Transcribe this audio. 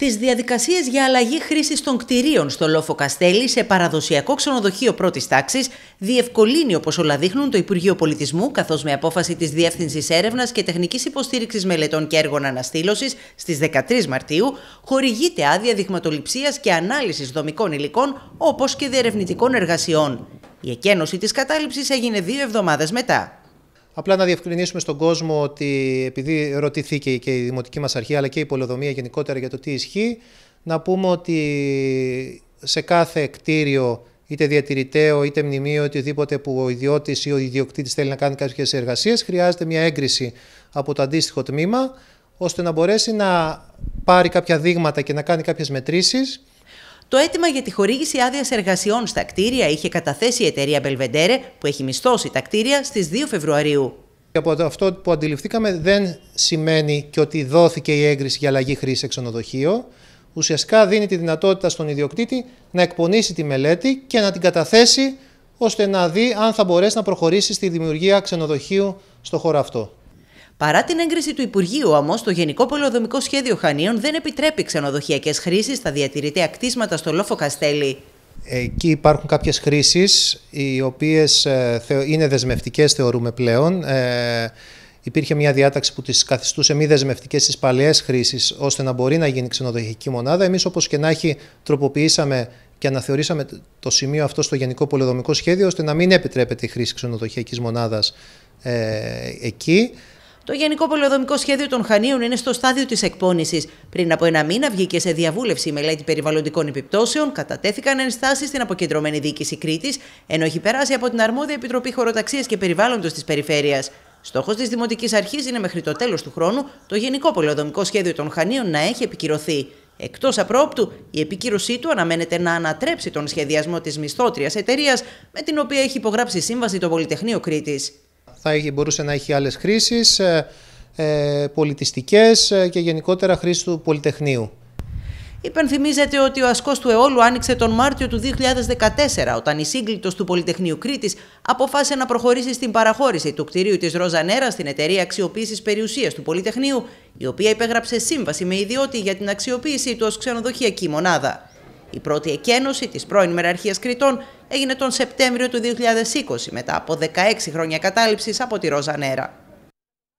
τις διαδικασίες για αλλαγή χρήσης των κτηρίων στο Λόφο Καστέλη σε παραδοσιακό ξενοδοχείο πρώτης τάξης διευκολύνει, όπως όλα δείχνουν, το Υπουργείο Πολιτισμού, καθώς με απόφαση της Διεύθυνσης Έρευνας και Τεχνικής Υποστήριξης Μελετών και Έργων Αναστήλωσης στις 13 Μαρτίου, χορηγείται άδεια δειγματοληψίας και ανάλυσης δομικών υλικών όπως και διερευνητικών εργασιών. Η εκένωση της κατάληψης έγινε δύο εβδομάδες μετά. Απλά να διευκρινίσουμε στον κόσμο ότι επειδή ρωτηθήκε και η Δημοτική μας Αρχή αλλά και η Πολεοδομία γενικότερα για το τι ισχύει, να πούμε ότι σε κάθε κτίριο είτε διατηρηταίο είτε μνημείο, οτιδήποτε που ο ιδιώτης ή ο ιδιοκτήτης θέλει να κάνει κάποιες εργασίες, χρειάζεται μια έγκριση από το αντίστοιχο τμήμα, ώστε να μπορέσει να πάρει κάποια δείγματα και να κάνει κάποιες μετρήσεις το αίτημα για τη χορήγηση άδειας εργασιών στα κτίρια είχε καταθέσει η εταιρεία Belvedere, που έχει μισθώσει τα κτίρια στις 2 Φεβρουαρίου. Από αυτό που αντιληφθήκαμε δεν σημαίνει και ότι δόθηκε η έγκριση για αλλαγή χρήση σε ξενοδοχείο. Ουσιαστικά δίνει τη δυνατότητα στον ιδιοκτήτη να εκπονήσει τη μελέτη και να την καταθέσει ώστε να δει αν θα μπορέσει να προχωρήσει στη δημιουργία ξενοδοχείου στο χώρο αυτό. Παρά την έγκριση του Υπουργείου, όμως, το Γενικό Πολεοδομικό Σχέδιο Χανίων δεν επιτρέπει ξενοδοχειακές χρήσεις στα διατηρητέα κτίσματα στο Λόφο Καστέλη. Εκεί υπάρχουν κάποιες χρήσεις οι οποίες ε, είναι δεσμευτικές θεωρούμε πλέον. Ε, υπήρχε μια διάταξη που τις καθιστούσε μη δεσμευτικές στι παλαιές χρήσεις, ώστε να μπορεί να γίνει ξενοδοχειακή μονάδα. Εμείς, όπως και να έχει τροποποιήσαμε και αναθεωρήσαμε το σημείο αυτό στο Γενικό Πολεοδομικό Σχέδιο ώστε να μην επιτρέπεται η χρήση ξενοδοχειακής μονάδας ε, εκεί. Το Γενικό Πολεοδομικό Σχέδιο των Χανίων είναι στο στάδιο της εκπόνησης. Πριν από ένα μήνα βγήκε σε διαβούλευση η μελέτη περιβαλλοντικών επιπτώσεων, κατατέθηκαν ενστάσεις στην αποκεντρωμένη διοίκηση Κρήτης, ενώ έχει περάσει από την αρμόδια Επιτροπή Χωροταξίας και Περιβάλλοντος της Περιφέρειας. Στόχος της Δημοτικής Αρχής είναι μέχρι το τέλος του χρόνου το Γενικό Πολεοδομικό Σχέδιο των Χανίων να έχει επικυρωθεί. Εκτός απρόπτου, η επικύρωσή του αναμένεται να ανατρέψει τον σχεδιασμό της μισθότριας εταιρείας με την οποία έχει υπογράψει σύμβαση το Πολυτεχνείο Κρήτης. Θα μπορούσε να έχει άλλες χρήσεις, ε, ε, πολιτιστικές ε, και γενικότερα χρήση του πολυτεχνείου. Υπενθυμίζεται ότι ο ασκός του Εόλου άνοιξε τον Μάρτιο του 2014 όταν η σύγκλιτος του Πολυτεχνείου Κρήτης αποφάσισε να προχωρήσει στην παραχώρηση του κτηρίου της Ροζανέρα στην εταιρεία αξιοποίησης περιουσίας του Πολυτεχνείου η οποία υπέγραψε σύμβαση με ιδιώτη για την αξιοποίηση του ως ξενοδοχειακή μονάδα. Η πρώτη εκένωση της πρώην Μεραρχίας Κρητών έγινε τον Σεπτέμβριο του 2020 μετά από 16 χρόνια κατάληψης από τη Ροζανέρα.